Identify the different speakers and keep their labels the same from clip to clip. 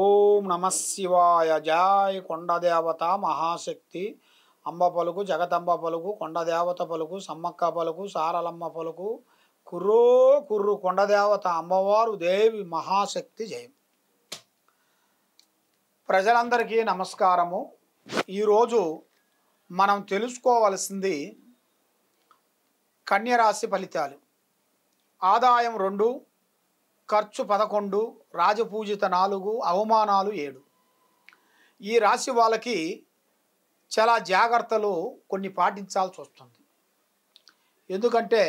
Speaker 1: ఓం నమ శివాయ జాయ్ కొండదేవత మహాశక్తి అంబ పలుకు జగదంబ పలుకు కొండదేవత పలుకు సమ్మక్క పలుకు సారలమ్మ పలుకు కుర్రో కుర్రు కొండదేవత అమ్మవారు దేవి మహాశక్తి జయం ప్రజలందరికీ నమస్కారము ఈరోజు మనం తెలుసుకోవలసింది కన్యరాశి ఫలితాలు ఆదాయం రెండు ఖర్చు పదకొండు రాజపూజిత నాలుగు అవమానాలు ఏడు ఈ రాశి వాళ్ళకి చాలా జాగ్రత్తలు కొన్ని పాటించాల్సి వస్తుంది ఎందుకంటే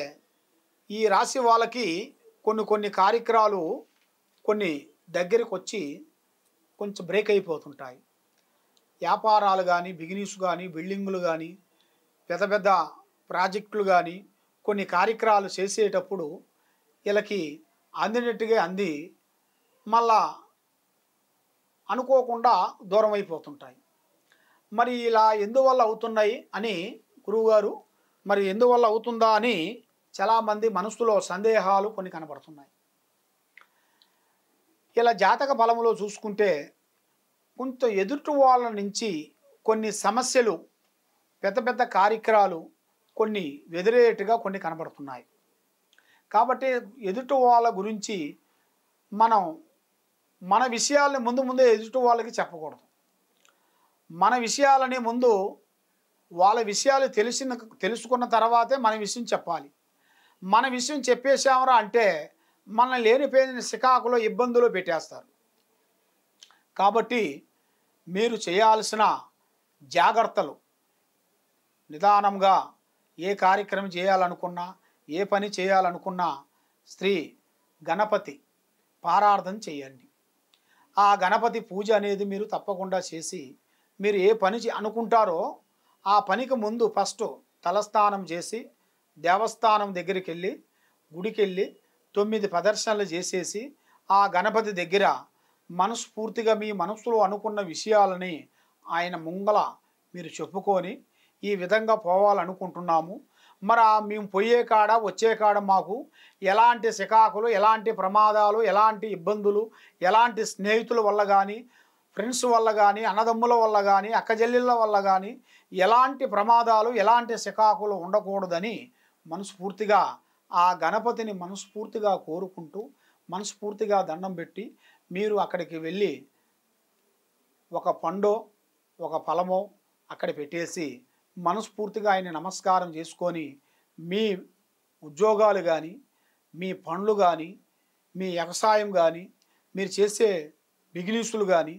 Speaker 1: ఈ రాశి వాళ్ళకి కొన్ని కొన్ని కార్యక్రమాలు కొన్ని దగ్గరికి వచ్చి కొంచెం బ్రేక్ అయిపోతుంటాయి వ్యాపారాలు కానీ బిగినీస్ కానీ బిల్డింగులు కానీ పెద్ద పెద్ద ప్రాజెక్టులు కానీ కొన్ని కార్యక్రమాలు చేసేటప్పుడు వీళ్ళకి అందినట్టుగా అంది మళ్ళా అనుకోకుండా దూరం అయిపోతుంటాయి మరి ఇలా ఎందువల్ల అవుతున్నాయి అని గురువుగారు మరి ఎందువల్ల అవుతుందా అని చాలామంది మనసులో సందేహాలు కొన్ని కనబడుతున్నాయి ఇలా జాతక బలంలో చూసుకుంటే కొంత ఎదుటి వాళ్ళ నుంచి కొన్ని సమస్యలు పెద్ద పెద్ద కార్యక్రమాలు కొన్ని వెదిరేటుగా కొన్ని కనబడుతున్నాయి కాబట్టి ఎదుటి వాళ్ళ గురించి మనం మన విషయాలని ముందు ముందే ఎదుటి వాళ్ళకి చెప్పకూడదు మన విషయాలని ముందు వాళ్ళ విషయాలు తెలిసిన తెలుసుకున్న తర్వాతే మన విషయం చెప్పాలి మన విషయం చెప్పేశామరా అంటే మన లేనిపోయిన సికాకులో ఇబ్బందులు పెట్టేస్తారు కాబట్టి మీరు చేయాల్సిన జాగ్రత్తలు నిదానంగా ఏ కార్యక్రమం చేయాలనుకున్నా ఏ పని చేయాలనుకున్నా స్త్రీ గణపతి పారార్థం చేయండి ఆ గణపతి పూజ అనేది మీరు తప్పకుండా చేసి మీరు ఏ పని అనుకుంటారో ఆ పనికి ముందు ఫస్ట్ తలస్నానం చేసి దేవస్థానం దగ్గరికి వెళ్ళి గుడికి వెళ్ళి తొమ్మిది ప్రదర్శనలు చేసేసి ఆ గణపతి దగ్గర మనస్ఫూర్తిగా మీ మనసులో అనుకున్న విషయాలని ఆయన ముంగల మీరు చెప్పుకొని ఈ విధంగా పోవాలనుకుంటున్నాము మరి మేము పోయే కాడ వచ్చే కాడ మాకు ఎలాంటి శికాకులు ఎలాంటి ప్రమాదాలు ఎలాంటి ఇబ్బందులు ఎలాంటి స్నేహితుల వల్ల కానీ ఫ్రెండ్స్ వల్ల కానీ అన్నదమ్ముల వల్ల కానీ అక్కజల్లెళ్ళ వల్ల కానీ ఎలాంటి ప్రమాదాలు ఎలాంటి శికాకులు ఉండకూడదని మనస్ఫూర్తిగా ఆ గణపతిని మనస్ఫూర్తిగా కోరుకుంటూ మనస్ఫూర్తిగా దండం పెట్టి మీరు అక్కడికి వెళ్ళి ఒక పండో ఒక ఫలమో అక్కడ పెట్టేసి మనస్ఫూర్తిగా ఆయన నమస్కారం చేసుకొని మీ ఉద్యోగాలు కానీ మీ పనులు కానీ మీ వ్యవసాయం కానీ మీరు చేసే బిజినెస్లు కానీ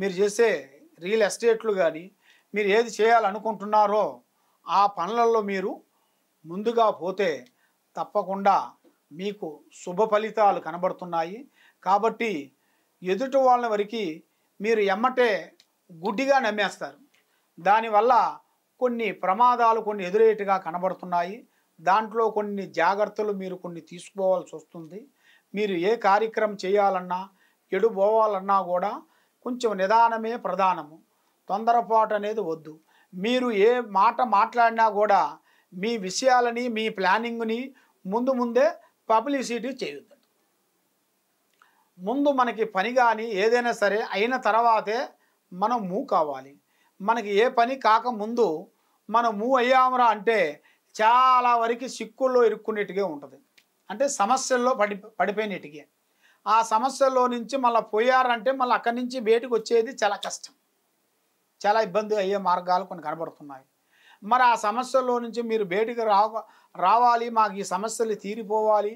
Speaker 1: మీరు చేసే రియల్ ఎస్టేట్లు కానీ మీరు ఏది చేయాలనుకుంటున్నారో ఆ పనులలో మీరు ముందుగా పోతే తప్పకుండా మీకు శుభ ఫలితాలు కనబడుతున్నాయి కాబట్టి ఎదుటి వాళ్ళ వరకు మీరు ఎమ్మటే గుడ్డిగా నమ్మేస్తారు దానివల్ల కొన్ని ప్రమాదాలు కొన్ని ఎదురేటుగా కనబడుతున్నాయి దాంట్లో కొన్ని జాగ్రత్తలు మీరు కొన్ని తీసుకోవాల్సి వస్తుంది మీరు ఏ కార్యక్రమం చేయాలన్నా ఎడు పోవాలన్నా కూడా కొంచెం నిదానమే ప్రధానము తొందరపాటు అనేది వద్దు మీరు ఏ మాట మాట్లాడినా కూడా మీ విషయాలని మీ ప్లానింగ్ని ముందు ముందే పబ్లిసిటీ చేయొద్దు ముందు మనకి పని కానీ ఏదైనా సరే అయిన తర్వాతే మనం మూవ్ కావాలి మనకి ఏ పని కాకముందు మనం మూవ్ అయ్యామరా అంటే చాలా వరకు సిక్కుల్లో ఇరుక్కునేట్టుగా ఉంటుంది అంటే సమస్యల్లో పడి పడిపోయినట్టుగా ఆ సమస్యల్లో నుంచి మళ్ళీ పోయారంటే మళ్ళీ అక్కడి నుంచి బయటకు వచ్చేది చాలా కష్టం చాలా ఇబ్బంది అయ్యే మార్గాలు కొన్ని కనబడుతున్నాయి మరి ఆ సమస్యల్లో నుంచి మీరు బయటకు రావ రావాలి మాకు ఈ సమస్యలు తీరిపోవాలి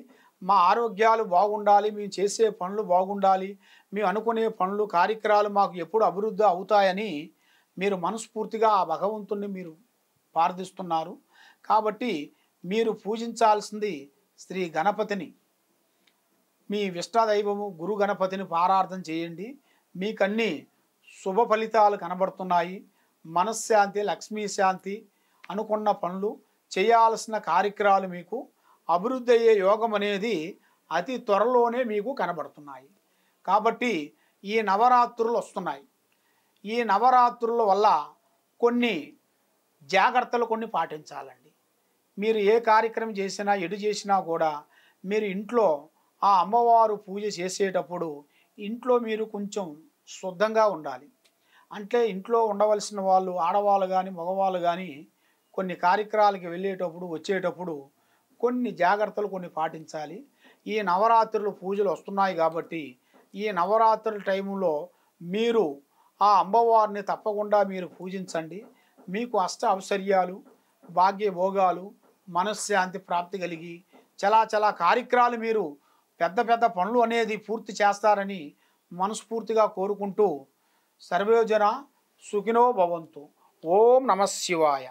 Speaker 1: మా ఆరోగ్యాలు బాగుండాలి మేము చేసే పనులు బాగుండాలి మేము అనుకునే పనులు కార్యక్రమాలు మాకు ఎప్పుడు అభివృద్ధి అవుతాయని మీరు మనస్ఫూర్తిగా ఆ భగవంతుణ్ణి మీరు ప్రార్థిస్తున్నారు కాబట్టి మీరు పూజించాల్సింది శ్రీ గణపతిని మీ విష్టాదైవము గురు గణపతిని పారార్థన చేయండి మీకన్నీ శుభ ఫలితాలు కనబడుతున్నాయి మనశ్శాంతి లక్ష్మీ శాంతి అనుకున్న పనులు చేయాల్సిన కార్యక్రమాలు మీకు అభివృద్ధి అయ్యే యోగం అనేది అతి త్వరలోనే మీకు కనబడుతున్నాయి కాబట్టి ఈ నవరాత్రులు వస్తున్నాయి ఈ నవరాత్రుల వల్ల కొన్ని జాగ్రత్తలు కొన్ని పాటించాలండి మీరు ఏ కార్యక్రమం చేసినా ఎడు చేసినా కూడా మీరు ఇంట్లో ఆ అమ్మవారు పూజ చేసేటప్పుడు ఇంట్లో మీరు కొంచెం శుద్ధంగా ఉండాలి అంటే ఇంట్లో ఉండవలసిన వాళ్ళు ఆడవాళ్ళు కానీ మగవాళ్ళు కానీ కొన్ని కార్యక్రమాలకి వెళ్ళేటప్పుడు వచ్చేటప్పుడు కొన్ని జాగ్రత్తలు కొన్ని పాటించాలి ఈ నవరాత్రులు పూజలు వస్తున్నాయి కాబట్టి ఈ నవరాత్రుల టైంలో మీరు ఆ అమ్మవారిని తప్పకుండా మీరు పూజించండి మీకు అష్ట ఔశ్వర్యాలు భాగ్య భోగాలు మనశ్శాంతి ప్రాప్తి కలిగి చాలా చాలా కార్యక్రమాలు మీరు పెద్ద పెద్ద పనులు అనేది పూర్తి చేస్తారని మనస్ఫూర్తిగా కోరుకుంటూ సర్వయోజన సుఖినో భవంతు ఓం నమ శివాయ